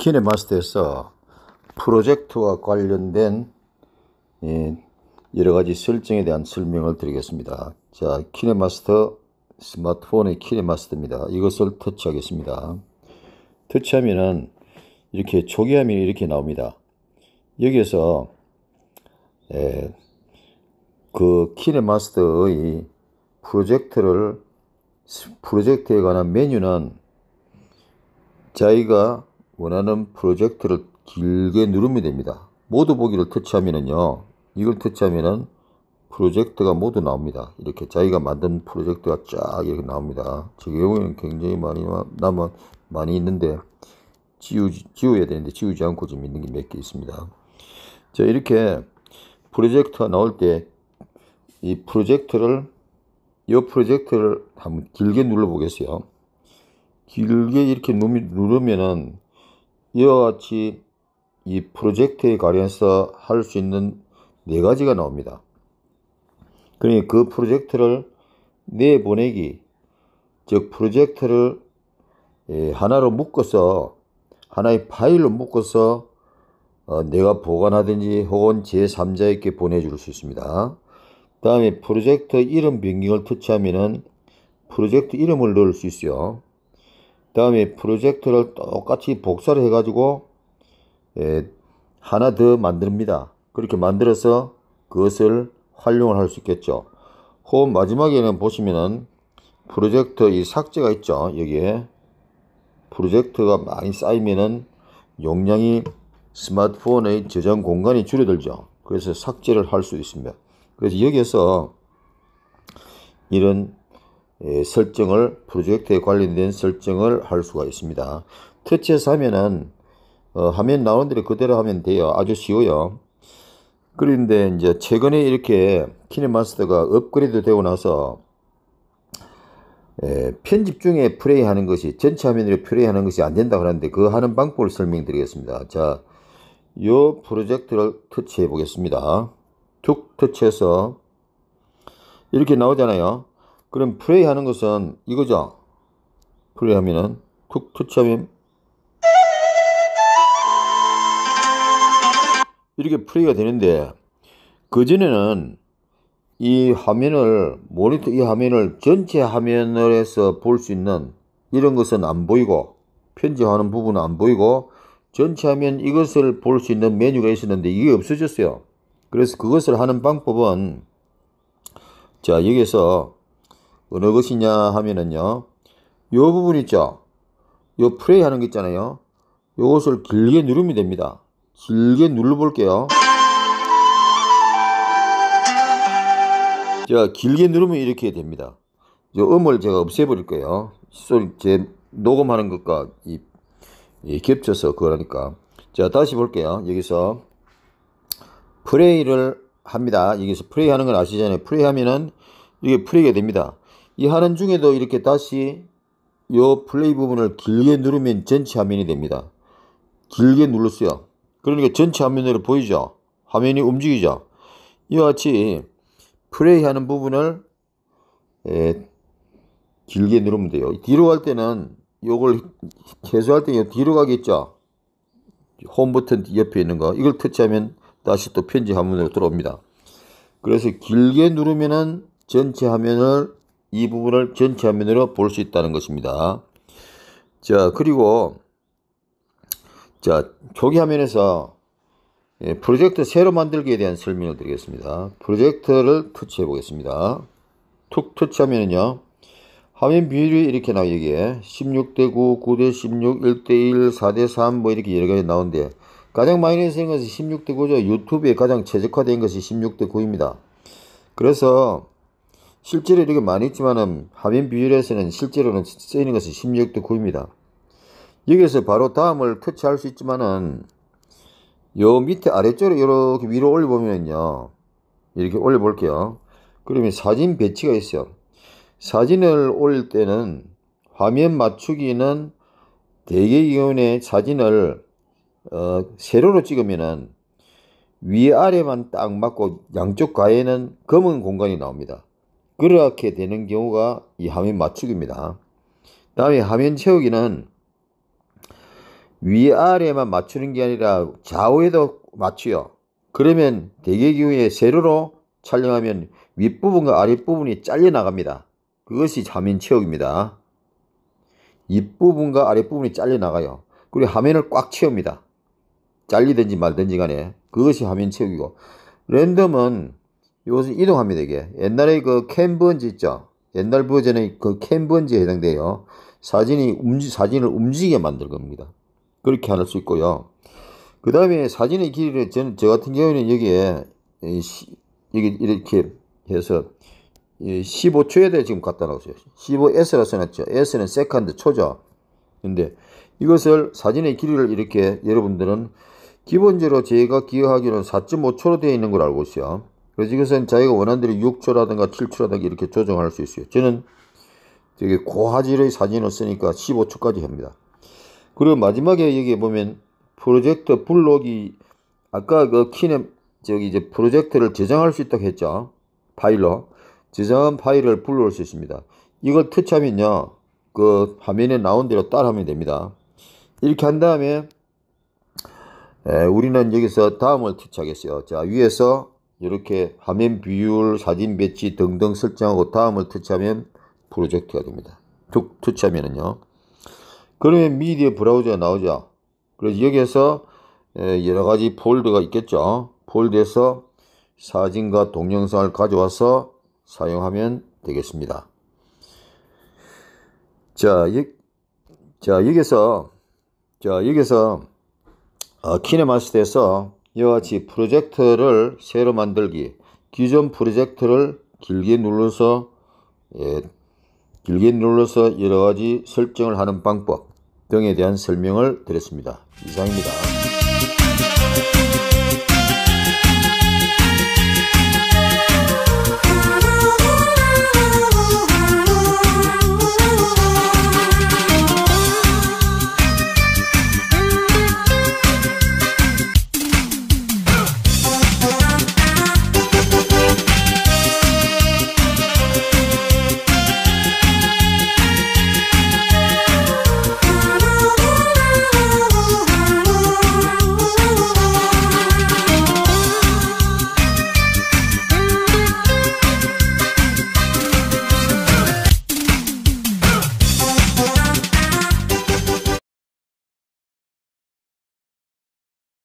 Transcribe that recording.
키네마스터에서 프로젝트와 관련된 예, 여러 가지 설정에 대한 설명을 드리겠습니다. 자, 키네마스터 스마트폰의 키네마스터입니다. 이것을 터치하겠습니다. 터치하면은 이렇게 초기화면이 렇게 나옵니다. 여기에서 예, 그 키네마스터의 프로젝트를 프로젝트에 관한 메뉴는 자기가 원하는 프로젝트를 길게 누르면 됩니다. 모두 보기를 터치하면요 이걸 터치하면 프로젝트가 모두 나옵니다. 이렇게 자기가 만든 프로젝트가 쫙 이렇게 나옵니다. 제 경우에는 굉장히 많이 남은 많이 있는데 지우 지워야 되는데 지우지 않고 지금 있는 게 몇 개 있습니다. 자 이렇게 프로젝트가 나올 때 이 프로젝트를 이 프로젝트를 한번 길게 눌러 보겠어요. 길게 이렇게 누르면은 이와 같이 이 프로젝트에 관련해서 할 수 있는 네 가지가 나옵니다. 그러니 그 프로젝트를 내보내기, 즉 프로젝트를 예, 하나로 묶어서 하나의 파일로 묶어서 어, 내가 보관하든지 혹은 제3자에게 보내줄 수 있습니다. 다음에 프로젝트 이름 변경을 터치하면은 프로젝트 이름을 넣을 수 있어요. 다음에 프로젝트를 똑같이 복사를 해가지고 예, 하나 더 만듭니다. 그렇게 만들어서 그것을 활용을 할 수 있겠죠. 호흡 그 마지막에는 보시면은 프로젝트 이 삭제가 있죠. 여기에 프로젝트가 많이 쌓이면은 용량이 스마트폰의 저장 공간이 줄어들죠. 그래서 삭제를 할 수 있습니다. 그래서 여기에서 이런 예, 설정을 프로젝트에 관련된 설정을 할 수가 있습니다. 터치해서 하면은 어, 화면 나오는 대로 그대로 하면 돼요. 아주 쉬워요. 그런데 이제 최근에 이렇게 키네마스터가 업그레이드 되고 나서 에, 예, 편집 중에 플레이하는 것이 전체 화면으로 플레이하는 것이 안 된다 고하는데그 하는 방법을 설명드리겠습니다. 자, 요 프로젝트를 터치해 보겠습니다. 툭 터치해서 이렇게 나오잖아요. 그럼 플레이 하는 것은 이거죠. 플레이 하면은 툭 터치하면 이렇게 플레이가 되는데 그전에는 이 화면을 모니터 이 화면을 전체 화면을 해서 볼 수 있는 이런 것은 안 보이고 편집하는 부분은 안 보이고 전체 화면 이것을 볼 수 있는 메뉴가 있었는데 이게 없어졌어요. 그래서 그것을 하는 방법은 자 여기서 어느 것이냐 하면은요. 요 부분 있죠? 요 프레이 하는 게 있잖아요. 요것을 길게 누르면 됩니다. 길게 눌러볼게요. 제가 길게 누르면 이렇게 됩니다. 이 음을 제가 없애버릴 거예요. 소리 제 녹음하는 것과 이, 이 겹쳐서 그러니까 자 다시 볼게요. 여기서 플레이를 합니다. 여기서 플레이 하는 건 아시잖아요. 플레이 하면은 이게 플레이가 됩니다. 이 하는 중에도 이렇게 다시 이 플레이 부분을 길게 누르면 전체 화면이 됩니다. 길게 눌렀어요. 그러니까 전체 화면으로 보이죠? 화면이 움직이죠? 이와 같이 플레이 하는 부분을 예, 길게 누르면 돼요. 뒤로 갈 때는 이걸 해소할 때 뒤로 가겠죠? 홈 버튼 옆에 있는 거 이걸 터치하면 다시 또 편지 화면으로 들어옵니다. 그래서 길게 누르면은 전체 화면을 이 부분을 전체 화면으로 볼 수 있다는 것입니다. 자, 그리고 자, 초기 화면에서 예, 프로젝트 새로 만들기에 대한 설명을 드리겠습니다. 프로젝트를 터치해 보겠습니다. 툭 터치하면은요. 화면 비율이 이렇게 나와 여기에 16대 9, 9대 16, 1대 1, 4대 3 뭐 이렇게 여러 가지 나오는데 가장 많이 쓰는 것이 16대 9죠. 유튜브에 가장 최적화된 것이 16대 9입니다. 그래서 실제로 이렇게 많이 있지만은 화면 비율에서는 실제로는 쓰이는 것은 16대 9입니다. 여기에서 바로 다음을 터치할 수 있지만은 요 밑에 아래쪽으로 이렇게 위로 올려보면요. 이렇게 올려볼게요. 그러면 사진 배치가 있어요. 사진을 올릴 때는 화면 맞추기는 대개 기온의 사진을 어, 세로로 찍으면은 위아래만 딱 맞고 양쪽 가에는 검은 공간이 나옵니다. 그렇게 되는 경우가 이 화면 맞추기입니다. 다음에 화면 채우기는 위아래만 맞추는 게 아니라 좌우에도 맞추요. 그러면 대개 경우에 세로로 촬영하면 윗부분과 아랫부분이 잘려 나갑니다. 그것이 화면 채우기입니다. 윗부분과 아랫부분이 잘려 나가요. 그리고 화면을 꽉 채웁니다. 잘리든지 말든지 간에 그것이 화면 채우기고 랜덤은 이것은 이동합니다, 이게. 옛날에 그 캔번지죠. 있 옛날 버전의 그 캔번지에 해당돼요. 사진이 움직, 사진을 움직이게 만들 겁니다. 그렇게 할 수 있고요. 그 다음에 사진의 길이를, 저는, 저 같은 경우에는 여기에, 이, 여기 이렇게 해서, 1 5초에 대해 지금 갖다 놓으세요. 15S라 써놨죠. S는 세컨드, 초죠. 근데 이것을 사진의 길이를 이렇게 여러분들은 기본적으로 제가 기여하기로는 4.5초로 되어 있는 걸 알고 있어요. 그래서 이것은 자기가 원하는 대로 6초라든가 7초라든가 이렇게 조정할 수 있어요. 저는 되게 고화질의 사진을 쓰니까 15초까지 합니다. 그리고 마지막에 여기 보면 프로젝트 블록이 아까 그 키네 저기 이제 프로젝트를 저장할 수 있다고 했죠. 파일로 저장한 파일을 불러올 수 있습니다. 이걸 터치하면요. 그 화면에 나온 대로 따라하면 됩니다. 이렇게 한 다음에 에, 우리는 여기서 다음을 터치하겠어요. 자 위에서 이렇게 화면 비율, 사진 배치 등등 설정하고 다음을 터치하면 프로젝트가 됩니다. 툭 터치하면은요. 그러면 미디어 브라우저가 나오죠. 그래서 여기에서 여러 가지 폴드가 있겠죠. 폴드에서 사진과 동영상을 가져와서 사용하면 되겠습니다. 자, 여, 자 여기서 자 여기서 어, 키네마스터에서 이와 같이 프로젝트를 새로 만들기 기존 프로젝트를 길게 눌러서 예, 길게 눌러서 여러 가지 설정을 하는 방법 등에 대한 설명을 드렸습니다. 이상입니다.